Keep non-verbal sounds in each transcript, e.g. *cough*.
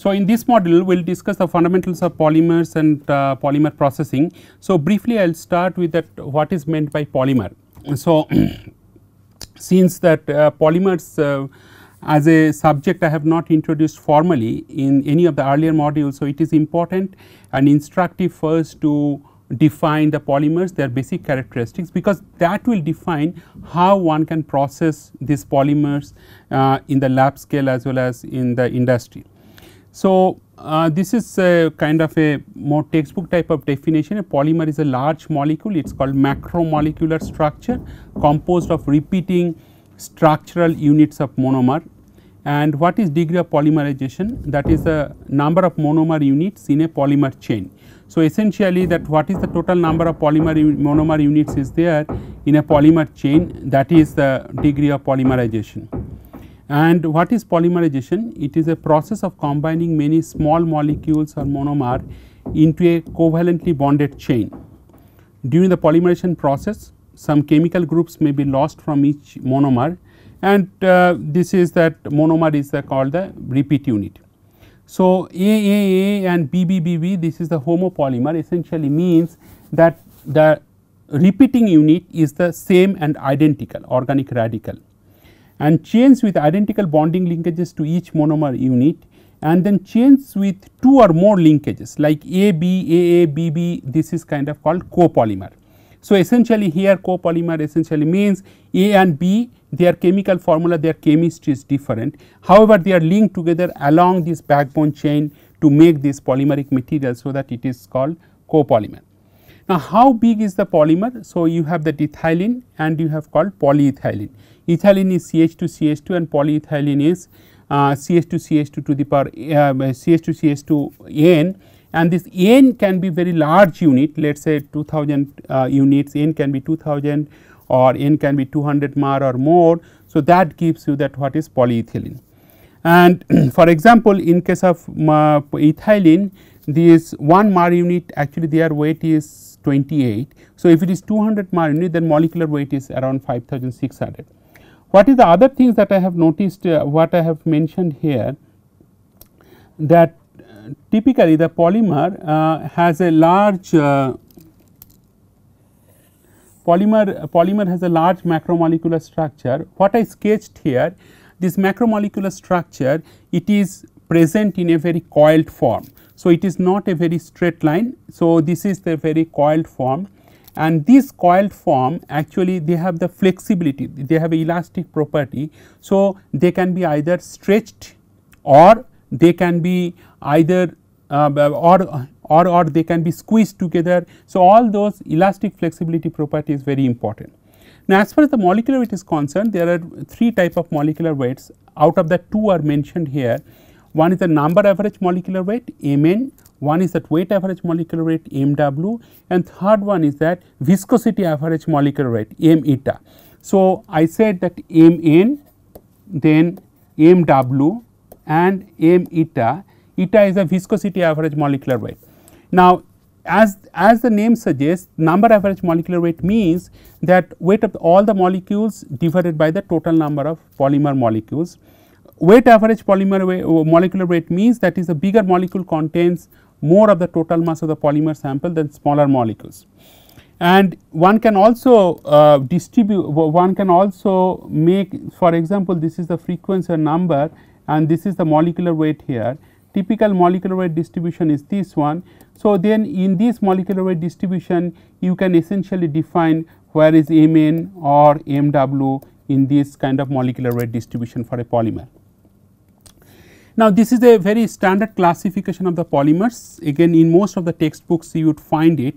So, in this module we will discuss the fundamentals of polymers and uh, polymer processing. So, briefly I will start with that what is meant by polymer. So, *clears throat* since that uh, polymers uh, as a subject I have not introduced formally in any of the earlier modules. So, it is important and instructive first to define the polymers their basic characteristics because that will define how one can process these polymers uh, in the lab scale as well as in the industry. So, uh, this is a kind of a more textbook type of definition a polymer is a large molecule it is called macromolecular structure composed of repeating structural units of monomer and what is degree of polymerization that is the number of monomer units in a polymer chain. So, essentially that what is the total number of polymer monomer units is there in a polymer chain that is the degree of polymerization. And what is polymerization? It is a process of combining many small molecules or monomer into a covalently bonded chain. During the polymerization process, some chemical groups may be lost from each monomer and uh, this is that monomer is the uh, called the repeat unit. So, AAA and BBBB this is the homopolymer essentially means that the repeating unit is the same and identical organic radical and chains with identical bonding linkages to each monomer unit and then chains with two or more linkages like AB, AA, BB this is kind of called copolymer. So, essentially here copolymer essentially means A and B their chemical formula their chemistry is different. However, they are linked together along this backbone chain to make this polymeric material so that it is called copolymer. Now, how big is the polymer? So, you have the ethylene and you have called polyethylene ethylene is CH2 CH2 and polyethylene is uh, CH2 CH2 to the power uh, CH2 CH2 N and this N can be very large unit let us say 2000 uh, units N can be 2000 or N can be 200 mar or more. So, that gives you that what is polyethylene and *clears throat* for example, in case of uh, ethylene this 1 mar unit actually their weight is 28. So, if it is 200 mar unit then molecular weight is around 5600. What is the other things that I have noticed uh, what I have mentioned here that uh, typically the polymer uh, has a large uh, polymer polymer has a large macromolecular structure. What I sketched here this macromolecular structure it is present in a very coiled form. So, it is not a very straight line. So, this is the very coiled form and these coiled form actually they have the flexibility, they have elastic property. So, they can be either stretched or they can be either uh, or, or, or they can be squeezed together. So, all those elastic flexibility property is very important. Now, as far as the molecular weight is concerned, there are three type of molecular weights. Out of the two are mentioned here. One is the number average molecular weight MN, one is that weight average molecular weight MW and third one is that viscosity average molecular weight M eta. So, I said that Mn then Mw and M eta, eta is a viscosity average molecular weight. Now, as, as the name suggests number average molecular weight means that weight of all the molecules divided by the total number of polymer molecules. Weight average polymer molecular weight means that is a bigger molecule contains more of the total mass of the polymer sample than smaller molecules. And one can also uh, distribute, one can also make for example, this is the frequency number and this is the molecular weight here. Typical molecular weight distribution is this one. So, then in this molecular weight distribution you can essentially define where is Mn or Mw in this kind of molecular weight distribution for a polymer. Now, this is a very standard classification of the polymers again in most of the textbooks you would find it.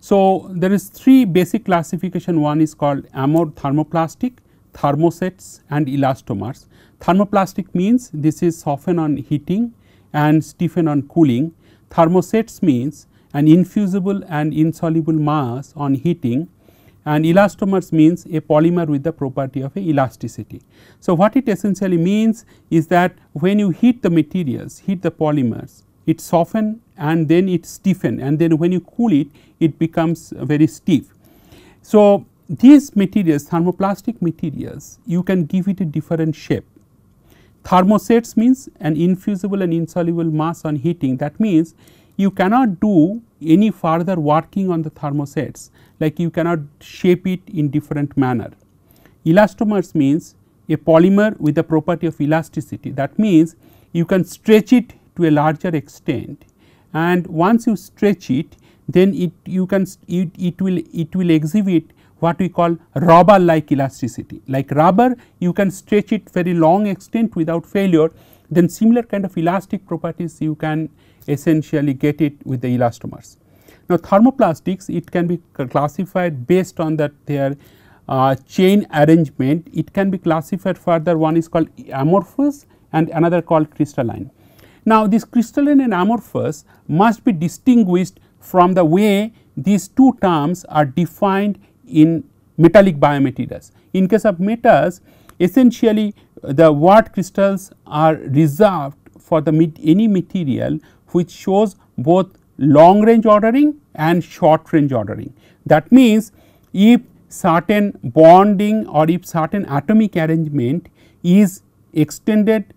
So, there is three basic classification one is called amorph thermoplastic, thermosets and elastomers. Thermoplastic means this is soften on heating and stiffen on cooling. Thermosets means an infusible and insoluble mass on heating and elastomers means a polymer with the property of elasticity. So, what it essentially means is that when you heat the materials, heat the polymers, it soften and then it stiffen and then when you cool it, it becomes very stiff. So, these materials thermoplastic materials you can give it a different shape. Thermosets means an infusible and insoluble mass on heating that means you cannot do any further working on the thermosets like you cannot shape it in different manner. Elastomers means a polymer with the property of elasticity that means you can stretch it to a larger extent and once you stretch it then it you can it, it will it will exhibit what we call rubber like elasticity like rubber you can stretch it very long extent without failure then similar kind of elastic properties you can essentially get it with the elastomers. Now, thermoplastics it can be classified based on that their uh, chain arrangement it can be classified further one is called amorphous and another called crystalline. Now, this crystalline and amorphous must be distinguished from the way these two terms are defined in metallic biomaterials. In case of metals essentially uh, the word crystals are reserved for the any material which shows both long range ordering and short range ordering. That means, if certain bonding or if certain atomic arrangement is extended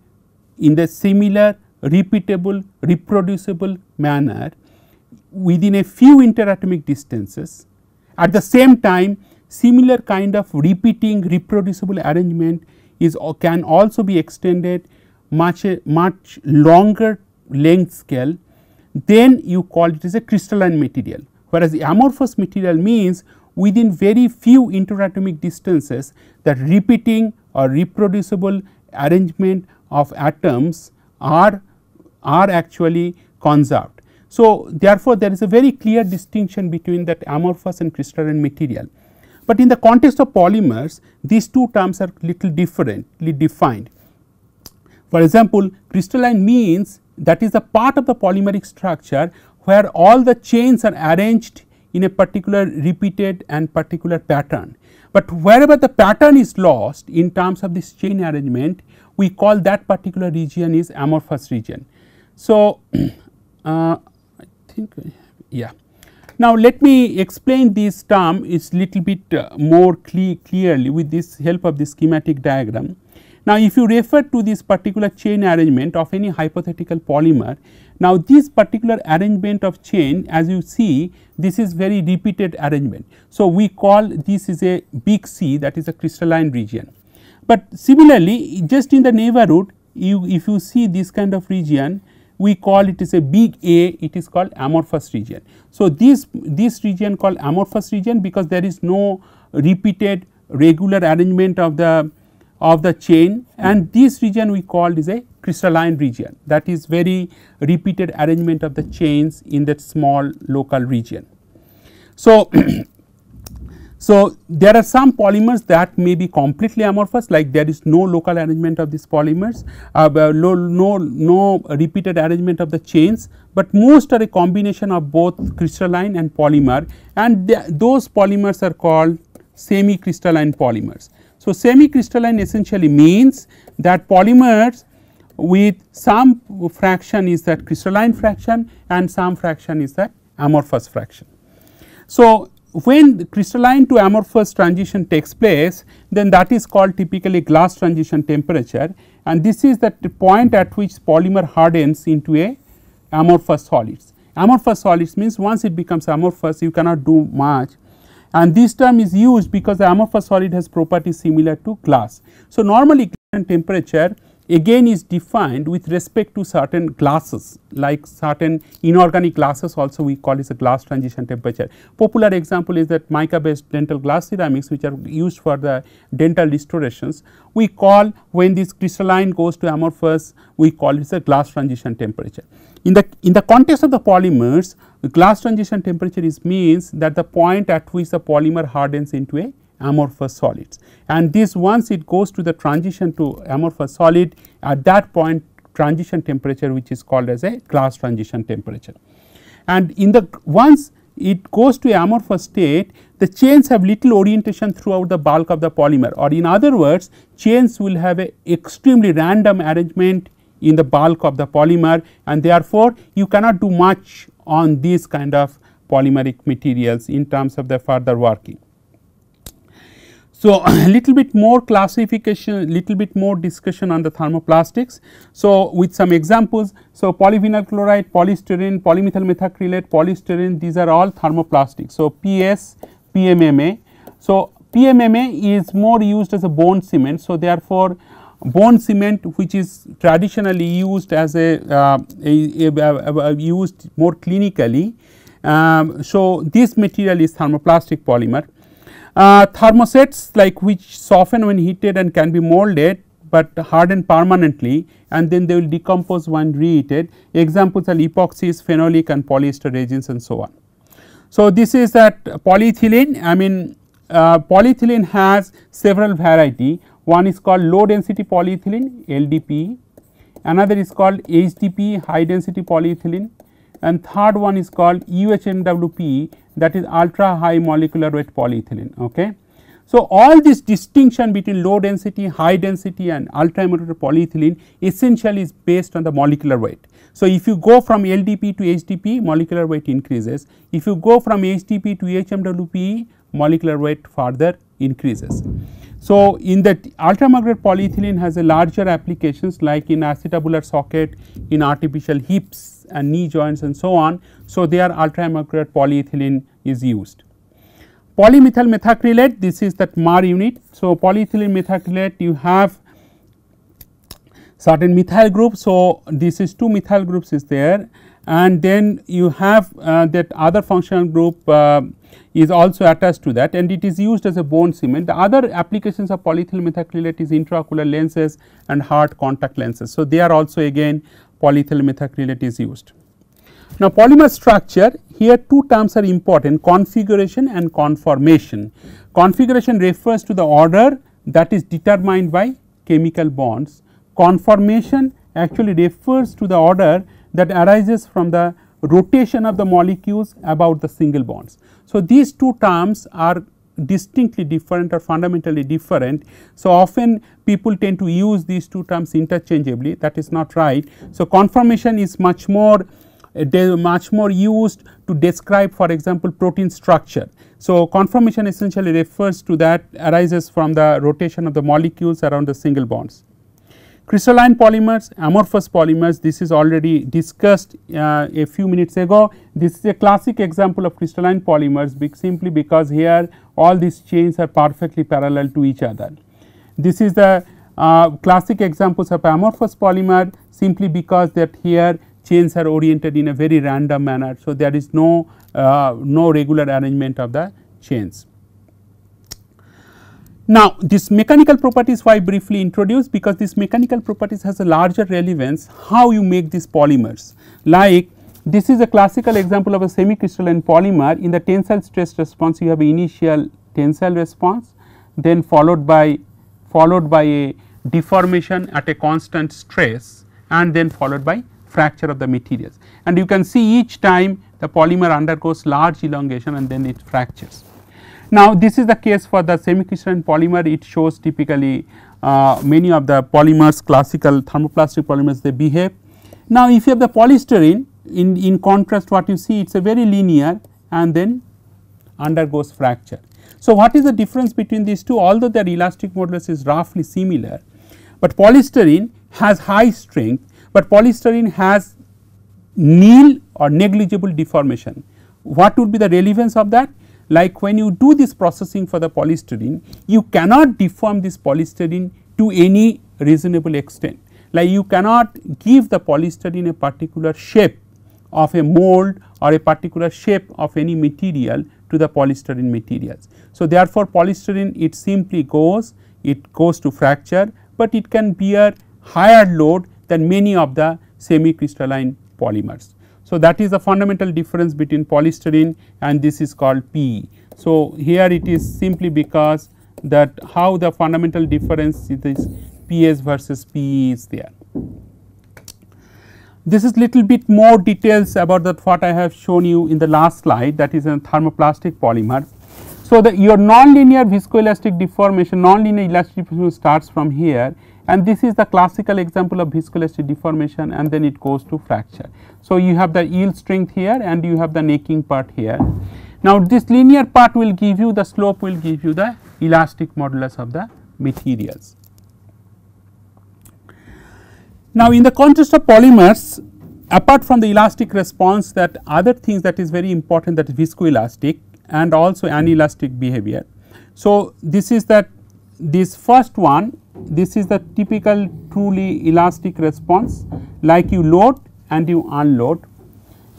in the similar repeatable reproducible manner within a few interatomic distances. At the same time similar kind of repeating reproducible arrangement is can also be extended much much longer length scale then you call it as a crystalline material. Whereas, the amorphous material means within very few interatomic distances that repeating or reproducible arrangement of atoms are, are actually conserved. So, therefore, there is a very clear distinction between that amorphous and crystalline material. But in the context of polymers, these two terms are little differently defined. For example, crystalline means that is the part of the polymeric structure where all the chains are arranged in a particular repeated and particular pattern. But wherever the pattern is lost in terms of this chain arrangement, we call that particular region is amorphous region. So, *clears throat* uh, I think yeah. Now, let me explain this term is little bit uh, more cle clearly with this help of the schematic diagram. Now, if you refer to this particular chain arrangement of any hypothetical polymer, now this particular arrangement of chain as you see this is very repeated arrangement. So, we call this is a big C that is a crystalline region. But similarly, just in the neighborhood you if you see this kind of region we call it is a big A it is called amorphous region. So, this this region called amorphous region because there is no repeated regular arrangement of the of the chain and this region we called is a crystalline region that is very repeated arrangement of the chains in that small local region. So, *clears throat* so there are some polymers that may be completely amorphous like there is no local arrangement of these polymers, uh, no, no, no repeated arrangement of the chains, but most are a combination of both crystalline and polymer and th those polymers are called semi crystalline polymers so, semi-crystalline essentially means that polymers with some fraction is that crystalline fraction and some fraction is that amorphous fraction. So, when crystalline to amorphous transition takes place then that is called typically glass transition temperature and this is the point at which polymer hardens into a amorphous solids. Amorphous solids means once it becomes amorphous you cannot do much and this term is used because the amorphous solid has properties similar to glass. So, normally glass temperature again is defined with respect to certain glasses like certain inorganic glasses also we call this a glass transition temperature. Popular example is that mica based dental glass ceramics which are used for the dental restorations we call when this crystalline goes to amorphous we call this a glass transition temperature. In the in the context of the polymers the glass transition temperature is means that the point at which the polymer hardens into a amorphous solids and this once it goes to the transition to amorphous solid at that point transition temperature which is called as a glass transition temperature. And in the once it goes to amorphous state the chains have little orientation throughout the bulk of the polymer or in other words chains will have a extremely random arrangement in the bulk of the polymer and therefore, you cannot do much on these kind of polymeric materials in terms of the further working. So, a *clears throat* little bit more classification, little bit more discussion on the thermoplastics. So, with some examples, so polyvinyl chloride, polystyrene, polymethyl methacrylate, polystyrene, these are all thermoplastics. So, PS, PMMA. So, PMMA is more used as a bone cement. So, therefore, bone cement which is traditionally used as a, uh, a, a, a used more clinically. Um, so, this material is thermoplastic polymer. Uh, thermosets like which soften when heated and can be molded but harden permanently and then they will decompose when reheated. Examples are epoxies, phenolic and polyester resins and so on. So, this is that polyethylene I mean uh, polyethylene has several variety one is called low density polyethylene LDPE, another is called HDPE high density polyethylene and third one is called UHMWPE that is ultra high molecular weight polyethylene. Okay. So, all this distinction between low density, high density and ultra molecular polyethylene essentially is based on the molecular weight. So, if you go from LDP to HDP molecular weight increases, if you go from HDP to HMWPE molecular weight further increases. So, in that ultraviolet polyethylene has a larger applications like in acetabular socket, in artificial hips and knee joints and so on. So, there ultraviolet polyethylene is used. Polymethyl methacrylate this is that MAR unit. So, polyethylene methacrylate you have certain methyl group. So, this is two methyl groups is there and then you have uh, that other functional group uh, is also attached to that and it is used as a bone cement. The other applications of polyethylene methacrylate is intraocular lenses and hard contact lenses. So, they are also again polyethylene methacrylate is used. Now, polymer structure here two terms are important configuration and conformation. Configuration refers to the order that is determined by chemical bonds. Conformation actually refers to the order that arises from the rotation of the molecules about the single bonds. So, these two terms are distinctly different or fundamentally different. So, often people tend to use these two terms interchangeably that is not right. So, conformation is much more eh, much more used to describe for example protein structure. So, conformation essentially refers to that arises from the rotation of the molecules around the single bonds. Crystalline polymers, amorphous polymers, this is already discussed uh, a few minutes ago. This is a classic example of crystalline polymers simply because here all these chains are perfectly parallel to each other. This is the uh, classic examples of amorphous polymer simply because that here chains are oriented in a very random manner. So, there is no, uh, no regular arrangement of the chains. Now, this mechanical properties why briefly introduced because this mechanical properties has a larger relevance how you make these polymers. Like this is a classical example of a semicrystalline polymer in the tensile stress response you have initial tensile response then followed by followed by a deformation at a constant stress and then followed by fracture of the materials. And you can see each time the polymer undergoes large elongation and then it fractures. Now, this is the case for the semi polymer it shows typically uh, many of the polymers classical thermoplastic polymers they behave. Now, if you have the polystyrene in, in contrast what you see it is a very linear and then undergoes fracture. So, what is the difference between these two although their elastic modulus is roughly similar, but polystyrene has high strength, but polystyrene has nil or negligible deformation. What would be the relevance of that? like when you do this processing for the polystyrene, you cannot deform this polystyrene to any reasonable extent. Like you cannot give the polystyrene a particular shape of a mold or a particular shape of any material to the polystyrene materials. So, therefore, polystyrene it simply goes, it goes to fracture, but it can bear higher load than many of the semi crystalline polymers. So, that is the fundamental difference between polystyrene and this is called PE. So, here it is simply because that how the fundamental difference is PS versus PE is there. This is little bit more details about that what I have shown you in the last slide that is a thermoplastic polymer. So, the your nonlinear viscoelastic deformation, nonlinear elastic deformation starts from here and this is the classical example of viscoelastic deformation and then it goes to fracture. So, you have the yield strength here and you have the necking part here. Now, this linear part will give you the slope will give you the elastic modulus of the materials. Now, in the context of polymers apart from the elastic response that other things that is very important that is viscoelastic and also anelastic behavior. So, this is that this first one this is the typical truly elastic response like you load and you unload.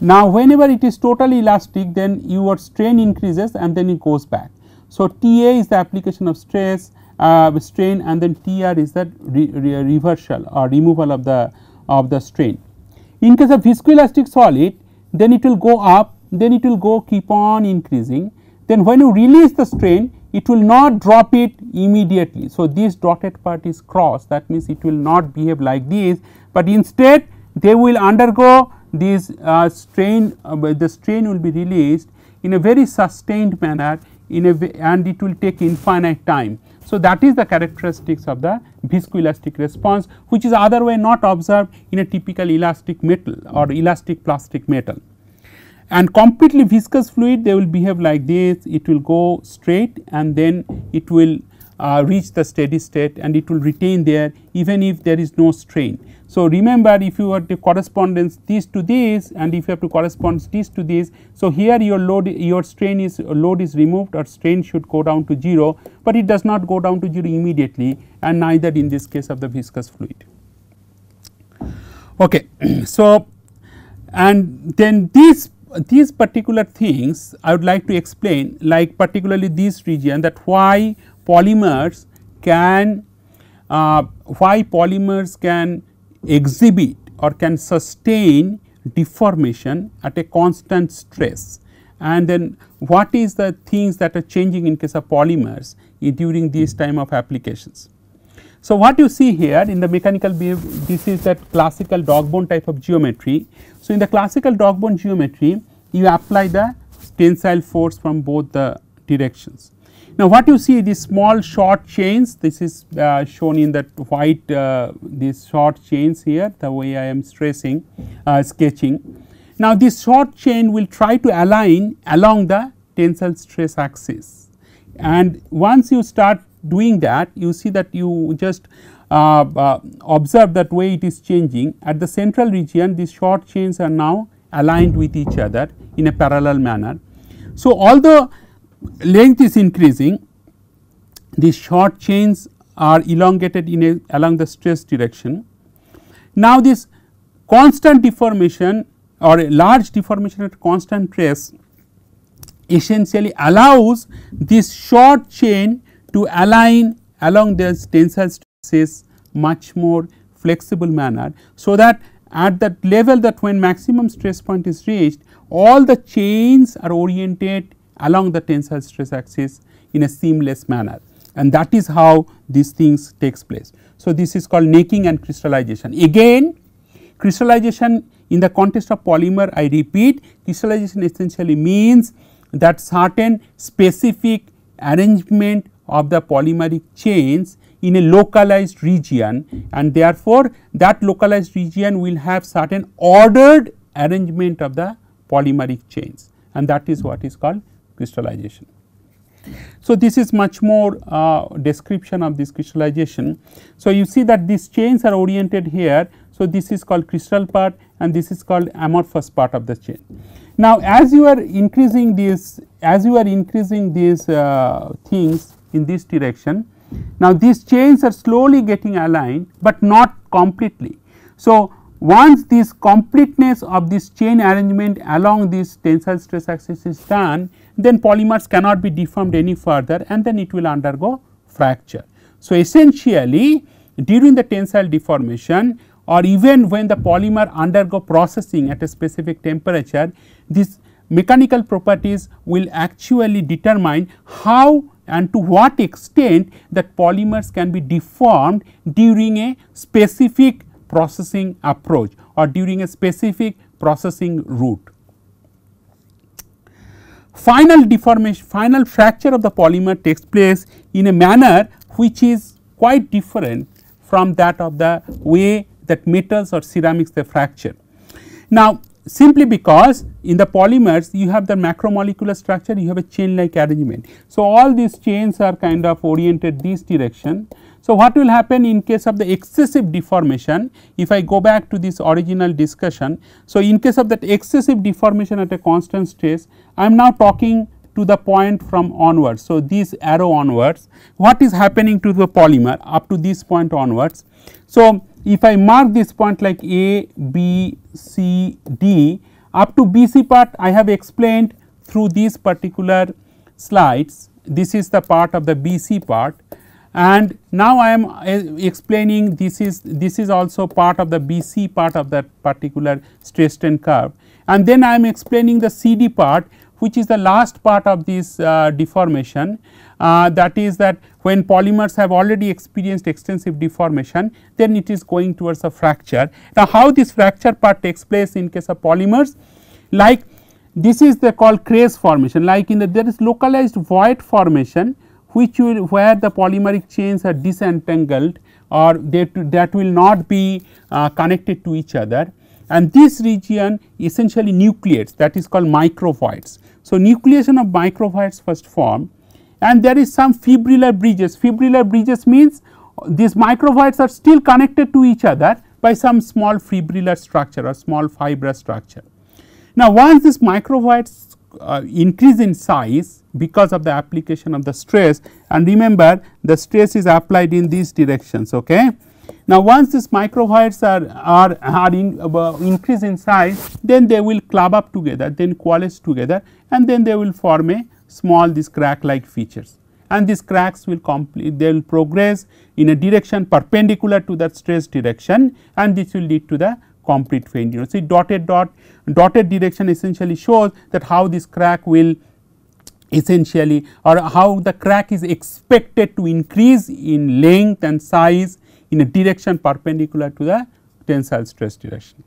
Now, whenever it is totally elastic then your strain increases and then it goes back. So, T A is the application of stress uh, strain and then T R is the re re reversal or removal of the of the strain. In case of viscoelastic solid then it will go up then it will go keep on increasing then when you release the strain it will not drop it immediately. So, this dotted part is cross that means it will not behave like this, but instead they will undergo this uh, strain uh, the strain will be released in a very sustained manner in a and it will take infinite time. So, that is the characteristics of the viscoelastic response which is other way not observed in a typical elastic metal or elastic plastic metal and completely viscous fluid they will behave like this it will go straight and then it will uh, reach the steady state and it will retain there even if there is no strain. So, remember if you have to correspondence this to this and if you have to correspond this to this. So, here your load your strain is load is removed or strain should go down to 0, but it does not go down to 0 immediately and neither in this case of the viscous fluid. Okay. *clears throat* so, and then this these particular things I would like to explain like particularly this region that why polymers can uh, why polymers can exhibit or can sustain deformation at a constant stress and then what is the things that are changing in case of polymers during this time of applications. So, what you see here in the mechanical behavior this is that classical dogbone type of geometry. So, in the classical dogbone geometry you apply the tensile force from both the directions. Now, what you see these small short chains this is uh, shown in that white uh, these short chains here the way I am stressing uh, sketching. Now, this short chain will try to align along the tensile stress axis and once you start doing that you see that you just uh, uh, observe that way it is changing at the central region these short chains are now aligned with each other in a parallel manner. So, although length is increasing, these short chains are elongated in a, along the stress direction. Now, this constant deformation or a large deformation at constant stress essentially allows this short chain to align along the tensile stresses much more flexible manner. So, that at that level that when maximum stress point is reached all the chains are oriented along the tensile stress axis in a seamless manner and that is how these things takes place. So, this is called necking and crystallization. Again crystallization in the context of polymer I repeat crystallization essentially means that certain specific arrangement of the polymeric chains in a localized region and therefore, that localized region will have certain ordered arrangement of the polymeric chains and that is what is called crystallization. So, this is much more uh, description of this crystallization. So, you see that these chains are oriented here. So, this is called crystal part and this is called amorphous part of the chain. Now, as you are increasing these as you are increasing these uh, things in this direction. Now, these chains are slowly getting aligned, but not completely. So, once this completeness of this chain arrangement along this tensile stress axis is done, then polymers cannot be deformed any further and then it will undergo fracture. So, essentially during the tensile deformation or even when the polymer undergo processing at a specific temperature, these mechanical properties will actually determine how and to what extent that polymers can be deformed during a specific processing approach or during a specific processing route. Final deformation, final fracture of the polymer takes place in a manner which is quite different from that of the way that metals or ceramics they fracture. Now, simply because in the polymers you have the macromolecular structure, you have a chain like arrangement. So, all these chains are kind of oriented this direction so, what will happen in case of the excessive deformation if I go back to this original discussion. So, in case of that excessive deformation at a constant stress I am now talking to the point from onwards. So, this arrow onwards what is happening to the polymer up to this point onwards. So, if I mark this point like A, B, C, D up to B C part I have explained through these particular slides this is the part of the B C part and now I am uh, explaining this is this is also part of the BC part of that particular stress strain curve and then I am explaining the CD part which is the last part of this uh, deformation uh, that is that when polymers have already experienced extensive deformation then it is going towards a fracture. Now how this fracture part takes place in case of polymers like this is the called craze formation like in the there is localized void formation which will where the polymeric chains are disentangled or they that will not be uh, connected to each other and this region essentially nucleates that is called microvoids. So, nucleation of microvoids first form and there is some fibrillar bridges. Fibrillar bridges means these microvoids are still connected to each other by some small fibrillar structure or small fibrous structure. Now, once these microvoids uh, increase in size because of the application of the stress and remember the stress is applied in these directions okay. Now once these microvoids are, are, are in, uh, increase in size then they will club up together then coalesce together and then they will form a small this crack like features and these cracks will complete they will progress in a direction perpendicular to that stress direction and this will lead to the complete failure. See dotted dot dotted direction essentially shows that how this crack will essentially or how the crack is expected to increase in length and size in a direction perpendicular to the tensile stress direction.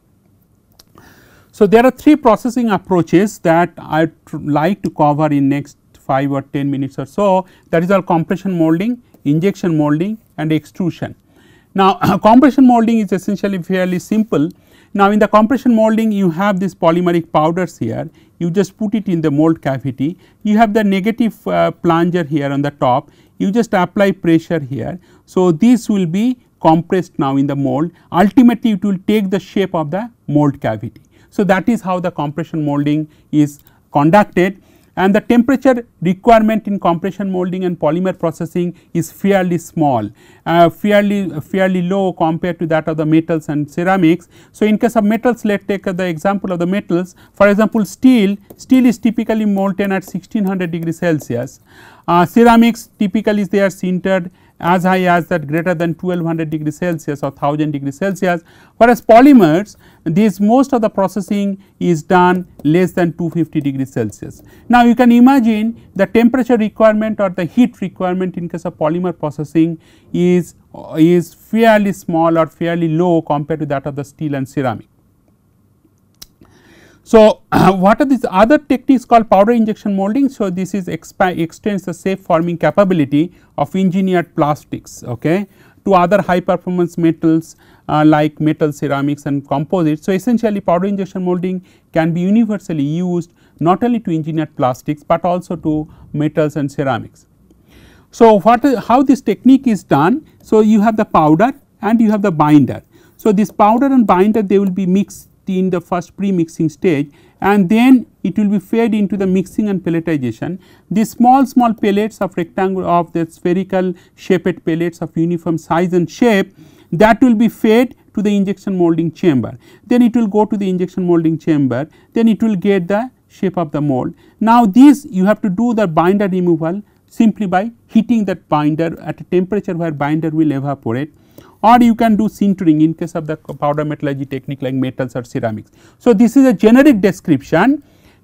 So, there are three processing approaches that I would like to cover in next 5 or 10 minutes or so that is all compression molding, injection molding and extrusion. Now, *clears throat* compression molding is essentially fairly simple. Now, in the compression molding you have these polymeric powders here, you just put it in the mold cavity, you have the negative uh, plunger here on the top, you just apply pressure here. So, this will be compressed now in the mold, ultimately it will take the shape of the mold cavity. So, that is how the compression molding is conducted and the temperature requirement in compression molding and polymer processing is fairly small, uh, fairly fairly low compared to that of the metals and ceramics. So, in case of metals let us take uh, the example of the metals for example, steel, steel is typically molten at 1600 degree Celsius, uh, ceramics typically they are sintered as high as that greater than 1200 degree Celsius or 1000 degree Celsius. Whereas polymers these most of the processing is done less than 250 degree Celsius. Now you can imagine the temperature requirement or the heat requirement in case of polymer processing is, is fairly small or fairly low compared to that of the steel and ceramic. So, *clears throat* what are these other techniques called powder injection molding? So, this is extends the shape forming capability of engineered plastics okay, to other high performance metals uh, like metal ceramics and composites. So, essentially powder injection molding can be universally used not only to engineered plastics, but also to metals and ceramics. So, what how this technique is done? So, you have the powder and you have the binder. So, this powder and binder they will be mixed in the first pre-mixing stage and then it will be fed into the mixing and pelletization. These small small pellets of rectangular of the spherical shaped pellets of uniform size and shape that will be fed to the injection molding chamber. Then it will go to the injection molding chamber, then it will get the shape of the mold. Now this you have to do the binder removal simply by heating that binder at a temperature where binder will evaporate or you can do sintering in case of the powder metallurgy technique like metals or ceramics. So, this is a generic description.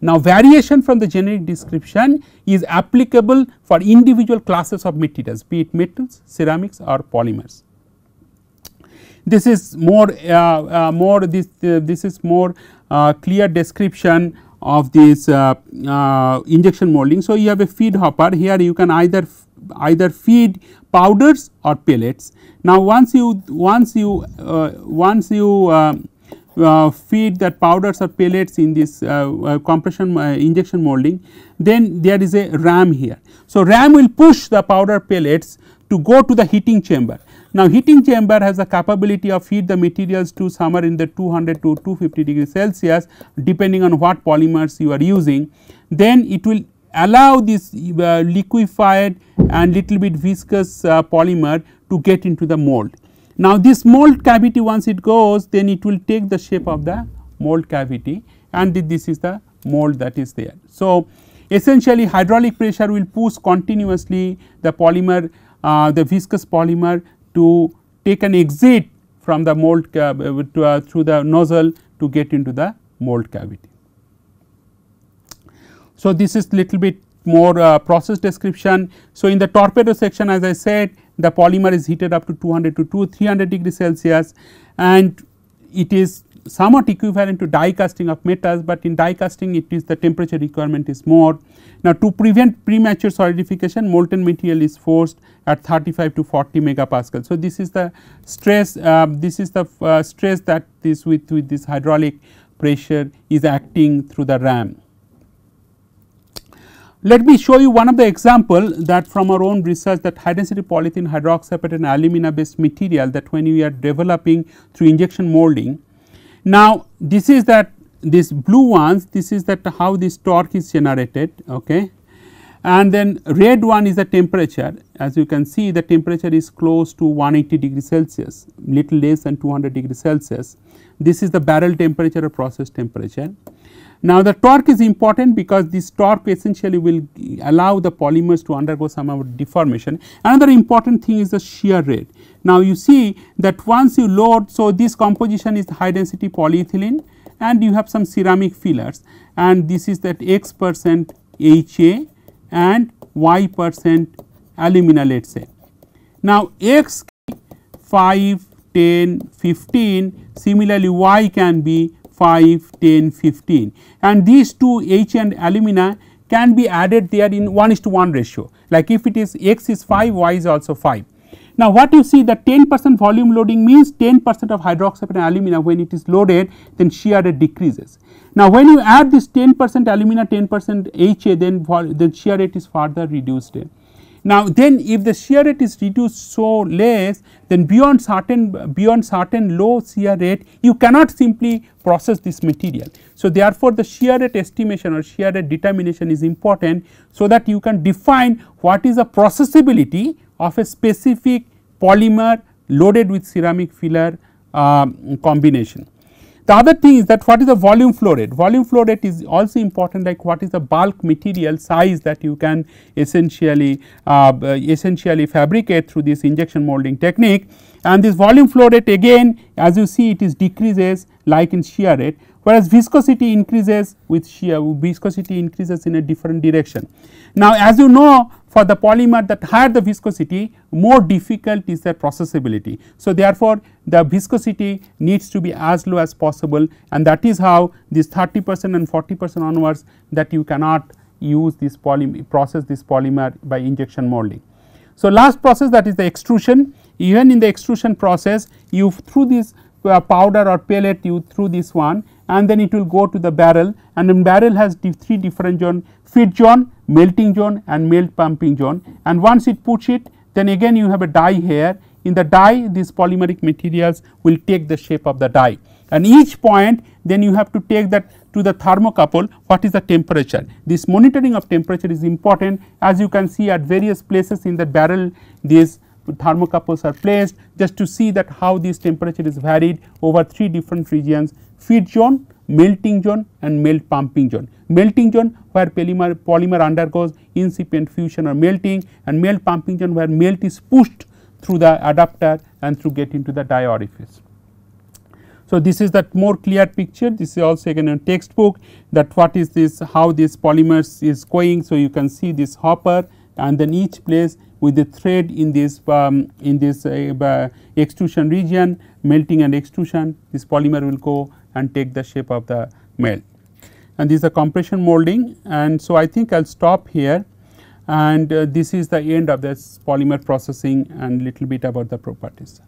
Now, variation from the generic description is applicable for individual classes of materials be it metals, ceramics or polymers. This is more, uh, uh, more this, uh, this is more uh, clear description of this uh, uh, injection molding. So, you have a feed hopper here you can either either feed powders or pellets now once you once you uh, once you uh, uh, feed that powders or pellets in this uh, uh, compression uh, injection molding then there is a ram here. So ram will push the powder pellets to go to the heating chamber. Now heating chamber has the capability of heat the materials to somewhere in the 200 to 250 degree Celsius depending on what polymers you are using. Then it will allow this liquefied and little bit viscous polymer to get into the mold. Now this mold cavity once it goes then it will take the shape of the mold cavity and this is the mold that is there. So essentially hydraulic pressure will push continuously the polymer uh, the viscous polymer to take an exit from the mold uh, to, uh, through the nozzle to get into the mold cavity. So this is little bit more uh, process description. So in the torpedo section as I said the polymer is heated up to 200 to 2 300 degree Celsius and it is somewhat equivalent to die casting of metals, but in die casting it is the temperature requirement is more. Now, to prevent premature solidification molten material is forced at 35 to 40 megapascal. So, this is the stress uh, this is the uh, stress that this with, with this hydraulic pressure is acting through the ram. Let me show you one of the example that from our own research that high density polyethylene hydroxyapatite and alumina based material that when we are developing through injection molding. Now, this is that these blue ones this is that how this torque is generated okay and then red one is the temperature as you can see the temperature is close to 180 degree celsius little less than 200 degree celsius this is the barrel temperature or process temperature now, the torque is important because this torque essentially will allow the polymers to undergo some of deformation. Another important thing is the shear rate. Now, you see that once you load, so this composition is high density polyethylene and you have some ceramic fillers and this is that x percent HA and y percent alumina let us say. Now, x 5, 10, 15 similarly y can be 5, 10, 15 and these two H and alumina can be added there in 1 is to 1 ratio like if it is X is 5 Y is also 5. Now what you see the 10 percent volume loading means 10 percent of hydroxide and alumina when it is loaded then shear rate decreases. Now when you add this 10 percent alumina 10 percent HA then, then shear rate is further reduced. Now, then if the shear rate is reduced so less then beyond certain beyond certain low shear rate you cannot simply process this material. So, therefore, the shear rate estimation or shear rate determination is important so that you can define what is the processability of a specific polymer loaded with ceramic filler uh, combination. The other thing is that what is the volume flow rate? Volume flow rate is also important like what is the bulk material size that you can essentially uh, uh essentially fabricate through this injection molding technique and this volume flow rate again as you see it is decreases like in shear rate whereas viscosity increases with shear viscosity increases in a different direction. Now, as you know for the polymer that higher the viscosity more difficult is the processability. So, therefore, the viscosity needs to be as low as possible and that is how this 30 percent and 40 percent onwards that you cannot use this polymer process this polymer by injection molding. So, last process that is the extrusion even in the extrusion process you through this uh, powder or pellet you through this one and then it will go to the barrel and then barrel has three different zone feed zone, melting zone and melt pumping zone and once it puts it then again you have a die here in the die these polymeric materials will take the shape of the die and each point then you have to take that to the thermocouple what is the temperature. This monitoring of temperature is important as you can see at various places in the barrel these thermocouples are placed just to see that how this temperature is varied over three different regions feed zone, melting zone and melt pumping zone. Melting zone where polymer, polymer undergoes incipient fusion or melting and melt pumping zone where melt is pushed through the adapter and through get into the die orifice. So, this is that more clear picture this is also again a textbook that what is this how this polymers is going. So, you can see this hopper and then each place with the thread in this um, in this uh, uh, extrusion region melting and extrusion this polymer will go and take the shape of the melt and this is the compression molding and so I think I will stop here and uh, this is the end of this polymer processing and little bit about the properties.